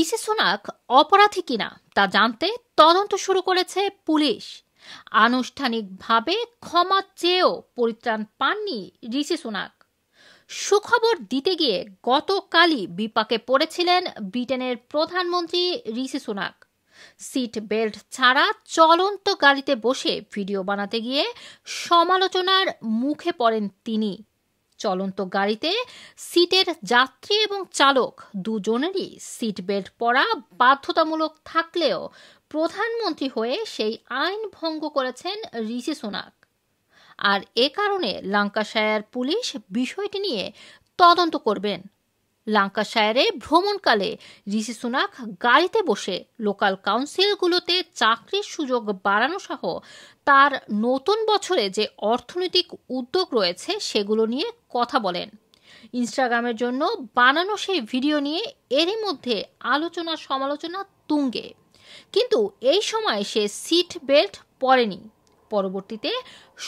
ঋষি Sunak অপরাধী কিনা তা জানতে তদন্ত শুরু করেছে পুলিশ আনুষ্ঠানিকভাবে ক্ষমা চেয়েও পরিত্রাণ পাননি ঋষি সোনাক সুখবর দিতে গিয়ে গতকালই বিপাকে পড়েছিলেন ব্রিটেনের প্রধানমন্ত্রী ঋষি সোনাক সিট বেল্ট ছাড়া চলন্ত গাড়িতে বসে ভিডিও বানাতে গিয়ে সমালোচনার মুখে পড়েন তিনি চলন্ত গাড়িতে সিটের যাত্রী এবং চালক দুজনেরই সিট বেল্ট পরা বাধ্যতামূলক থাকলেও প্রধানমন্ত্রী হয়ে সেই আইন ভঙ্গ করেছেন ঋষি সোনাক আর এ কারণে লঙ্কাশায়ার পুলিশ বিষয়টি নিয়ে তদন্ত করবেন লাঙ্কাশায়ারে ভ্রমণকালে ঋষি সুনাক গাড়িতে বসে লোকাল কাউন্সিলগুলোতে চাকরির সুযোগ বাড়ানো সহ তার নতুন বছরে যে অর্থনৈতিক উদ্যোগ রয়েছে সেগুলো নিয়ে কথা বলেন ইনস্টাগ্রামের জন্য বানানো সেই ভিডিও নিয়ে এরই মধ্যে আলোচনা সমালোচনা তুঙ্গে কিন্তু এই সময় সে সিট বেল্ট পরেনি পরবর্তীতে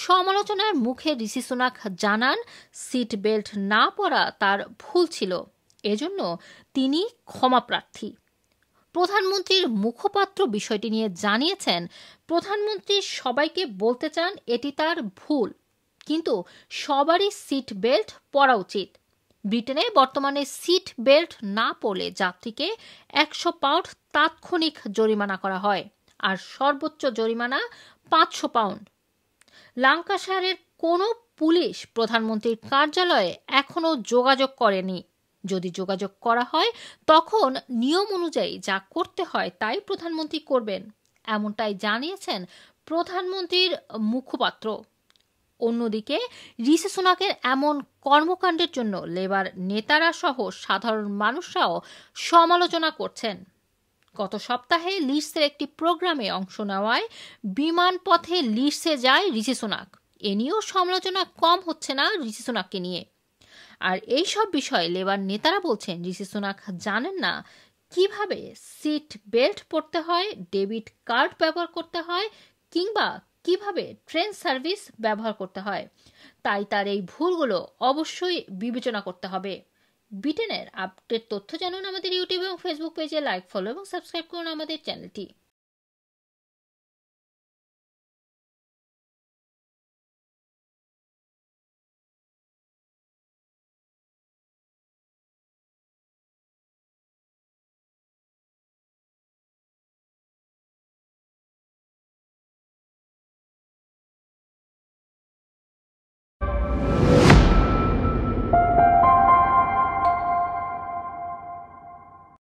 সমালোচনার মুখে ঋষি সুনাক জানান সিট বেল্ট না পরা তার ভুল ছিল এজন্য তিনি ক্ষমাপ্রার্থী প্রধানমন্ত্রীর মুখপাত্র বিষয়টি নিয়ে জানিয়েছেন প্রধানমন্ত্রী সবাইকে বলতে চান এটি তার ভুল কিন্তু সবারই সিট বেল্ট পরা উচিত ব্রিটেনে বর্তমানে সিট বেল্ট না পড়লে যাত্রীকে একশো পাউন্ড তাৎক্ষণিক জরিমানা করা হয় আর সর্বোচ্চ জরিমানা পাঁচশো পাউন্ড লাঙ্কাশারের কোনো পুলিশ প্রধানমন্ত্রীর কার্যালয়ে এখনও যোগাযোগ করেনি যদি যোগাযোগ করা হয় তখন নিয়ম অনুযায়ী যা করতে হয় তাই প্রধানমন্ত্রী করবেন এমনটাই জানিয়েছেন প্রধানমন্ত্রীর মুখপাত্র অন্যদিকে রিসে সোনাকের এমন কর্মকাণ্ডের জন্য লেবার নেতারা সহ সাধারণ মানুষরাও সমালোচনা করছেন গত সপ্তাহে লিডসের একটি প্রোগ্রামে অংশ নেওয়ায় বিমান পথে লিডসে যায় রিসে সোনাক এ নিয়েও সমালোচনা কম হচ্ছে না রিসে সোনাককে নিয়ে আর এই সব বিষয়ে লেবার নেতারা বলছেন ঋষি সুনাক জানেন না কিভাবে সিট বেল্ট পরতে হয় ডেবিট কার্ড ব্যবহার করতে হয় কিংবা কিভাবে ট্রেন সার্ভিস ব্যবহার করতে হয় তাই তার এই ভুলগুলো অবশ্যই বিবেচনা করতে হবে ব্রিটেনের আপডেট তথ্য জানুন আমাদের ইউটিউব এবং ফেসবুক পেজে লাইক ফলো এবং সাবস্ক্রাইব করুন আমাদের চ্যানেলটি